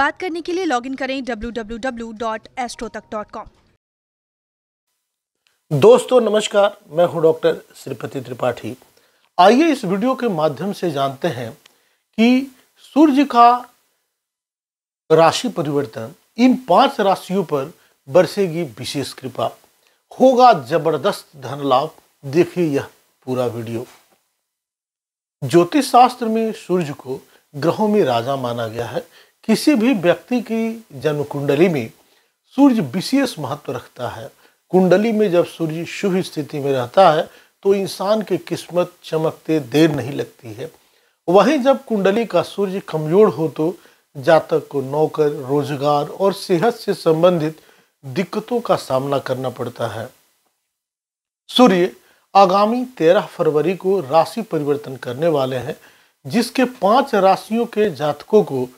बात करने के लिए लॉगिन करें www.astrotak.com दोस्तों नमस्कार मैं हूं डॉक्टर श्रीपति त्रिपाठी आइए इस वीडियो के माध्यम से जानते हैं कि सूर्य का राशि परिवर्तन इन पांच राशियों पर बरसेगी विशेष कृपा होगा जबरदस्त धन लाभ देखिए यह पूरा वीडियो ज्योतिष शास्त्र में सूर्य को ग्रहों में राजा माना गया है किसी भी व्यक्ति की जन्म कुंडली में सूर्य विशेष महत्व रखता है कुंडली में जब सूर्य शुभ स्थिति में रहता है तो इंसान की किस्मत चमकते देर नहीं लगती है वहीं जब कुंडली का सूर्य कमजोर हो तो जातक को नौकर रोजगार और सेहत से संबंधित दिक्कतों का सामना करना पड़ता है सूर्य आगामी तेरह फरवरी को राशि परिवर्तन करने वाले हैं जिसके पांच राशियों के जातकों को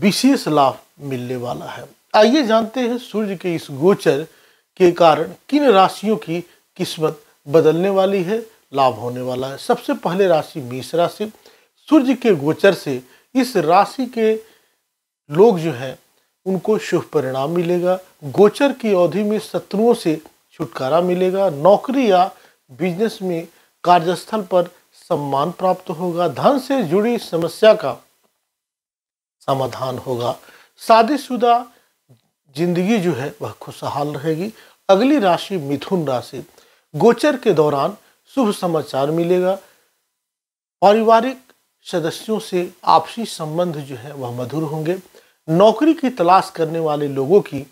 विशेष लाभ मिलने वाला है आइए जानते हैं सूर्य के इस गोचर के कारण किन राशियों की किस्मत बदलने वाली है लाभ होने वाला है सबसे पहले राशि मेष राशि सूर्य के गोचर से इस राशि के लोग जो हैं उनको शुभ परिणाम मिलेगा गोचर की अवधि में शत्रुओं से छुटकारा मिलेगा नौकरी या बिजनेस में कार्यस्थल पर सम्मान प्राप्त होगा धन से जुड़ी समस्या का समाधान होगा शादीशुदा जिंदगी जो है वह खुशहाल रहेगी अगली राशि मिथुन राशि गोचर के दौरान शुभ समाचार मिलेगा पारिवारिक सदस्यों से आपसी संबंध जो है वह मधुर होंगे नौकरी की तलाश करने वाले लोगों की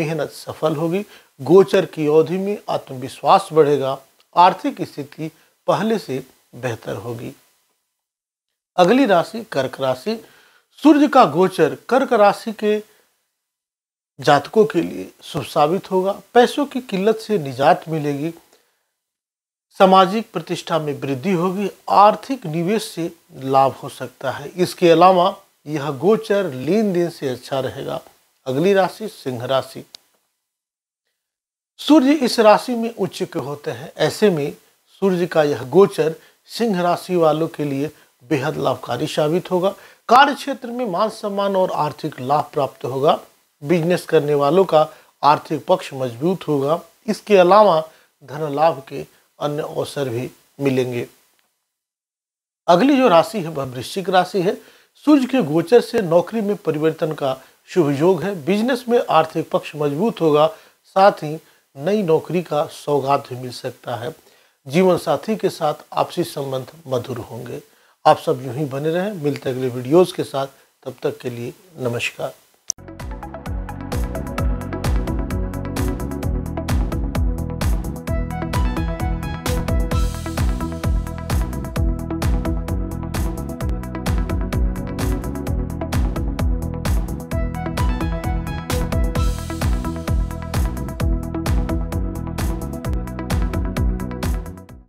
मेहनत सफल होगी गोचर की अवधि में आत्मविश्वास बढ़ेगा आर्थिक स्थिति पहले से बेहतर होगी अगली राशि कर्क राशि सूर्य का गोचर कर्क राशि के जातकों के लिए शुभ साबित होगा पैसों की किल्लत से निजात मिलेगी सामाजिक प्रतिष्ठा में वृद्धि होगी आर्थिक निवेश से लाभ हो सकता है इसके अलावा यह गोचर लेन देन से अच्छा रहेगा अगली राशि सिंह राशि सूर्य इस राशि में उच्च के होते हैं ऐसे में सूर्य का यह गोचर सिंह राशि वालों के लिए बेहद लाभकारी साबित होगा कार्य क्षेत्र में मान सम्मान और आर्थिक लाभ प्राप्त होगा बिजनेस करने वालों का आर्थिक पक्ष मजबूत होगा इसके अलावा धन लाभ के अन्य अवसर भी मिलेंगे अगली जो राशि है वह वृश्चिक राशि है सूर्य के गोचर से नौकरी में परिवर्तन का शुभ योग है बिजनेस में आर्थिक पक्ष मजबूत होगा साथ ही नई नौकरी का सौगात भी मिल सकता है जीवन साथी के साथ आपसी संबंध मधुर होंगे आप सब यूँ ही बने रहें मिलते अगले वीडियोज़ के साथ तब तक के लिए नमस्कार